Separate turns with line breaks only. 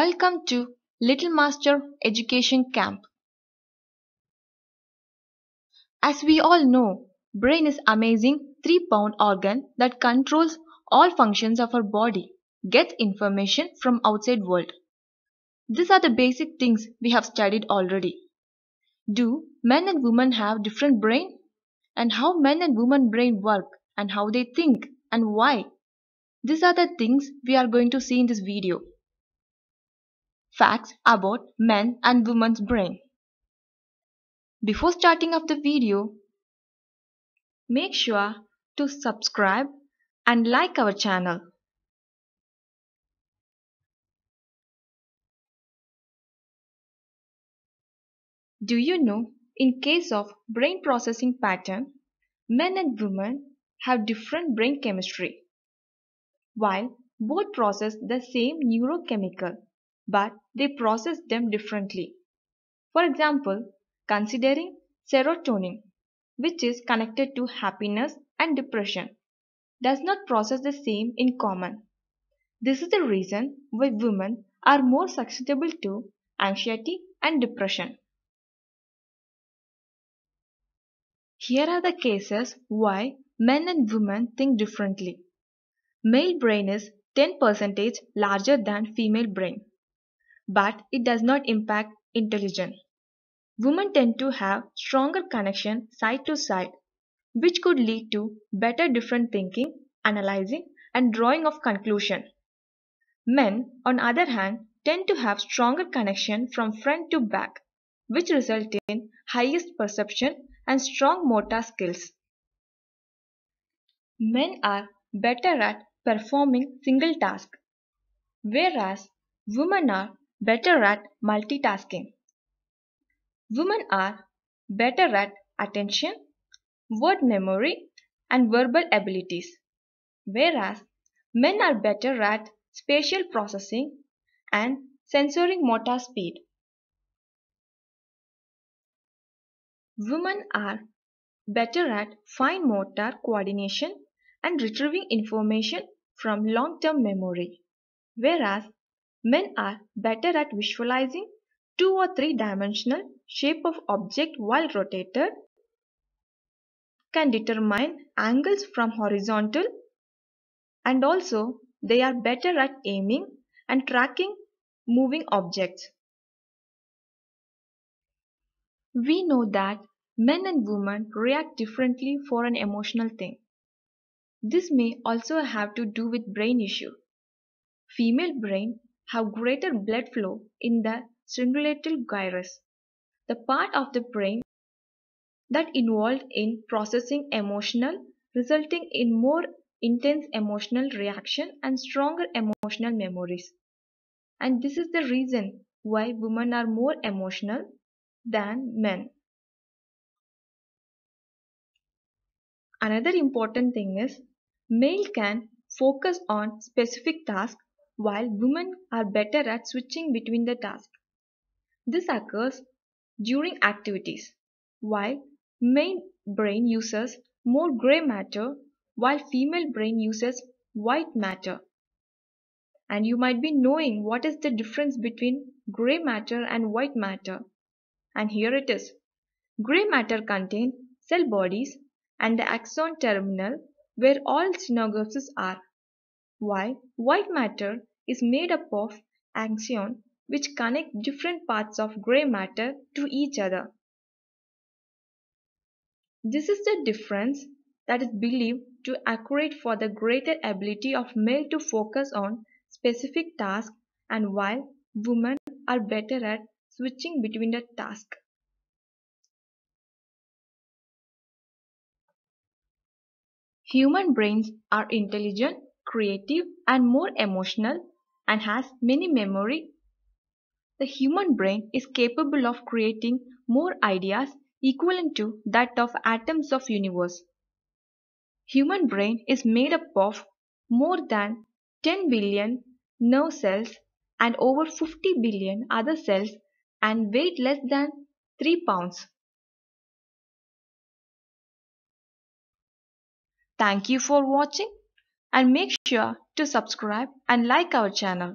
Welcome to Little Master Education Camp. As we all know, brain is amazing 3-pound organ that controls all functions of our body, gets information from outside world. These are the basic things we have studied already. Do men and women have different brain? And how men and women brain work and how they think and why? These are the things we are going to see in this video facts about men and women's brain. Before starting of the video, make sure to subscribe and like our channel. Do you know, in case of brain processing pattern, men and women have different brain chemistry, while both process the same neurochemical but they process them differently. For example, considering serotonin, which is connected to happiness and depression, does not process the same in common. This is the reason why women are more susceptible to anxiety and depression. Here are the cases why men and women think differently. Male brain is 10% larger than female brain but it does not impact intelligence. Women tend to have stronger connection side to side, which could lead to better different thinking, analyzing, and drawing of conclusion. Men, on other hand, tend to have stronger connection from front to back, which result in highest perception and strong motor skills. Men are better at performing single tasks, whereas women are better at multitasking. Women are better at attention, word memory, and verbal abilities, whereas men are better at spatial processing and sensoring motor speed. Women are better at fine motor coordination and retrieving information from long-term memory, whereas Men are better at visualizing two or three dimensional shape of object while rotated, can determine angles from horizontal and also they are better at aiming and tracking moving objects. We know that men and women react differently for an emotional thing. This may also have to do with brain issue. Female brain have greater blood flow in the striatal gyrus, the part of the brain that involved in processing emotional, resulting in more intense emotional reaction and stronger emotional memories. And this is the reason why women are more emotional than men. Another important thing is male can focus on specific tasks while women are better at switching between the tasks. This occurs during activities, while male brain uses more gray matter while female brain uses white matter. And you might be knowing what is the difference between gray matter and white matter. And here it is. Gray matter contains cell bodies and the axon terminal where all synapses are, while white matter is made up of axions which connect different parts of gray matter to each other. This is the difference that is believed to accurate for the greater ability of male to focus on specific tasks and while women are better at switching between the tasks. Human brains are intelligent, creative and more emotional and has many memory, the human brain is capable of creating more ideas equivalent to that of atoms of universe. Human brain is made up of more than 10 billion nerve cells and over 50 billion other cells and weight less than 3 pounds. Thank you for watching and make sure to subscribe and like our channel.